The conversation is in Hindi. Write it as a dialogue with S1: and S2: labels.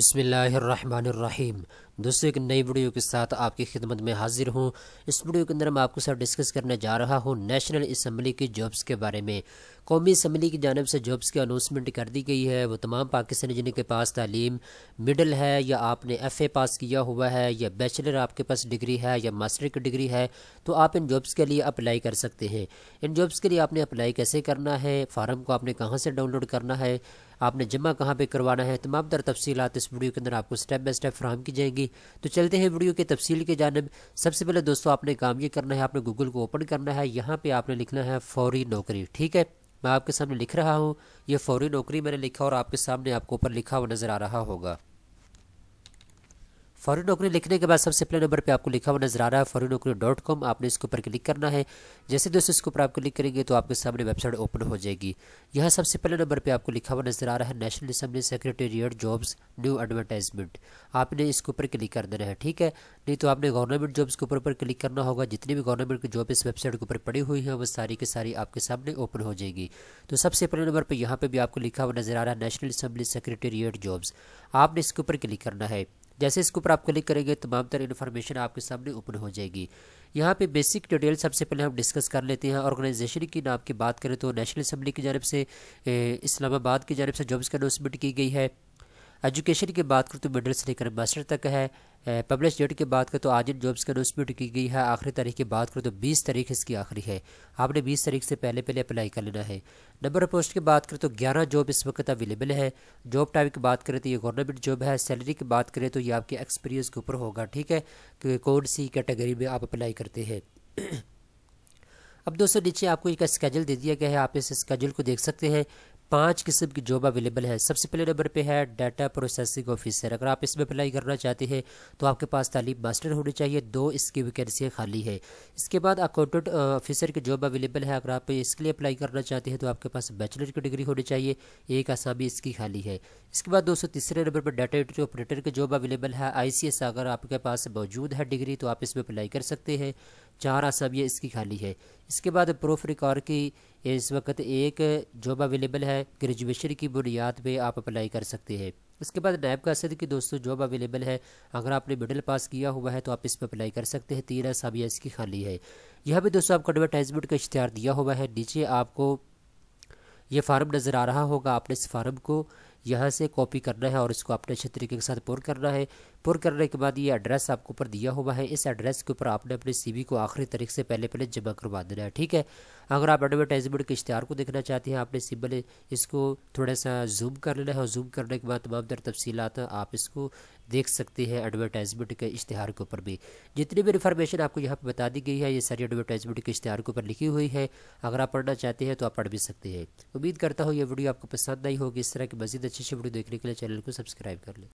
S1: बिसमीम दोस्तों एक नई वीडियो के साथ आपकी खिदमत में हाजिर हूँ इस वीडियो के अंदर मैं आपके साथ डिस्कस करने जा रहा हूँ नेशनल इसम्बली की जॉब्स के बारे में कौमी इसम्बली की जानब से जॉब्स की अनाउंसमेंट कर दी गई है वो तमाम पाकिस्तानी जिनके पास तालीम मिडल है या आपने एफ़ ए पास किया हुआ है या बैचलर आपके पास डिग्री है या मास्टर की डिग्री है तो आप इन जॉब्स के लिए अप्लाई कर सकते हैं इन जॉब्स के लिए आपने अप्लाई कैसे करना है फार्म को आपने कहाँ से डाउनलोड करना है आपने जमा कहाँ पर करवाना है तमाम तर तफसीत इस वीडियो के अंदर आपको स्टेप बाई स्टेप फ्राहम की जाएंगी तो चलते हैं वीडियो के तफसील की जानब सबसे पहले दोस्तों आपने काम ये करना है आपने गूगल को ओपन करना है यहाँ पर आपने लिखना है फौरी नौकरी ठीक है मैं आपके सामने लिख रहा हूँ ये फौरी नौकरी मैंने लिखा और आपके सामने आपको ऊपर लिखा हुआ नज़र आ रहा होगा फौरी नौकरी लिखने के बाद सबसे पहले नंबर पे आपको लिखा हुआ नजर आ रहा है फौरी नौकरी डॉट कॉम आपने इसके ऊपर क्लिक करना है जैसे दोस्तों इसके ऊपर आप क्लिक करेंगे तो आपके सामने वेबसाइट ओपन हो जाएगी यहाँ सबसे पहले नंबर पर आपको लिखा हुआ नजर आ रहा है national assembly secretariat jobs new advertisement आपने इसके ऊपर क्लिक कर देना है ठीक है नहीं तो आपने गवर्नमेंट जॉब्स के ऊपर क्लिक करना होगा जितनी भी गवर्नमेंट की जॉब इस वेबसाइट के ऊपर पड़ी हुई है वो सारी के सारी आपके सामने ओपन हो जाएगी तो सबसे पहले नंबर पर यहाँ पर भी आपको लिखा हुआ नजर आ रहा है नेशनल असेंबली सेक्रेटेरिएट जॉब्स आपने इसके ऊपर क्लिक करना है जैसे इसके ऊपर आप क्लिक करेंगे तमाम तरह इन्फॉर्मेशन आपके सामने ओपन हो जाएगी यहाँ पे बेसिक डिटेल सबसे पहले हम डिस्कस कर लेते हैं ऑर्गेनाइजेशन की नाम की बात करें तो नेशनल असम्बली की जानब से इस्लामाबाद की जानब से जॉब्स की अनाउंसमेंट की गई है एजुकेशन की बात करूँ तो मिडल से लेकर मास्टर तक है पब्लिश डेट की बात करें तो आज इन जॉब्स का अनाउंसमेंट की गई है आखिरी तारीख की बात करूँ तो 20 तारीख इसकी आखिरी है आपने 20 तारीख से पहले पहले अप्लाई कर लेना है नंबर ऑफ पोस्ट की बात करें तो 11 जॉब इस वक्त अवेलेबल है जॉब टाइप की बात करें तो ये गवर्नमेंट जॉब है सैलरी की बात करें तो ये आपके एक्सपीरियंस के ऊपर होगा ठीक है कि कौन सी कैटेगरी में आप अप्लाई करते हैं अब दोस्तों नीचे आपको एक स्केजल दे दिया गया है आप इस स्केजल को देख सकते हैं पांच किस्म की जॉब अवेलेबल है सबसे पहले नंबर पे है डाटा प्रोसेसिंग ऑफिसर अगर आप इसमें अप्लाई करना चाहते हैं तो आपके पास तालीम मास्टर होनी चाहिए दो इसकी वैकेंसियाँ खाली है इसके बाद अकाउंटेंट ऑफिसर की जॉब अवेलेबल है अगर आप इसके लिए अप्लाई करना चाहते हैं तो आपके पास बैचलर की डिग्री होनी चाहिए एक आसामी इसकी खाली है इसके बाद दो नंबर पर डाटा एंट्री ऑपरेटर की जॉब अवेलेबल है आई अगर आपके पास मौजूद है डिग्री तो आप इसमें अप्लाई कर सकते हैं चार आसामियाँ इसकी खाली है इसके बाद प्रोफ रिकॉर्ड की इस वक्त एक जॉब अवेलेबल है ग्रेजुएशन की बुनियाद पे आप अप्लाई कर सकते हैं उसके बाद नायब का असद की दोस्तों जॉब अवेलेबल है अगर आपने मिडल पास किया हुआ है तो आप इस पर अप्लाई कर सकते हैं एस अभी इसकी खाली है यह भी दोस्तों आपको एडवर्टाइजमेंट का इश्तहार दिया हुआ है नीचे आपको यह फार्म नज़र आ रहा होगा आपने इस फार्म को यहाँ से कॉपी करना है और इसको अपने अच्छे तरीके के साथ पूर्ण करना है पुर करने के बाद ये एड्रेस आपके ऊपर दिया हुआ है इस एड्रेस के ऊपर आपने अपने सीवी को आखिरी तारीख से पहले पहले जमा करवा देना है ठीक है अगर आप एडवर्टाइजमेंट के इश्तहार को देखना चाहते हैं आपने सिंबल इसको थोड़ा सा जूम कर लेना है और जूम करने के बाद तमाम दर तफसीत आप इसको देख सकते हैं एडवर्टाइजमेंट के इश्तहार के ऊपर भी जितनी भी इन्फॉर्मेशन आपको यहाँ पर बता दी गई है ये सारी एडवर्टाइजमेंट के इश्तहार के ऊपर लिखी हुई है अगर आप पढ़ना चाहते हैं तो आप पढ़ भी सकते हैं उम्मीद करता हूँ ये वीडियो आपको पसंद नहीं होगी इस तरह की मजीद अच्छी अच्छी वीडियो देखने के लिए चैनल को सब्सक्राइब कर लें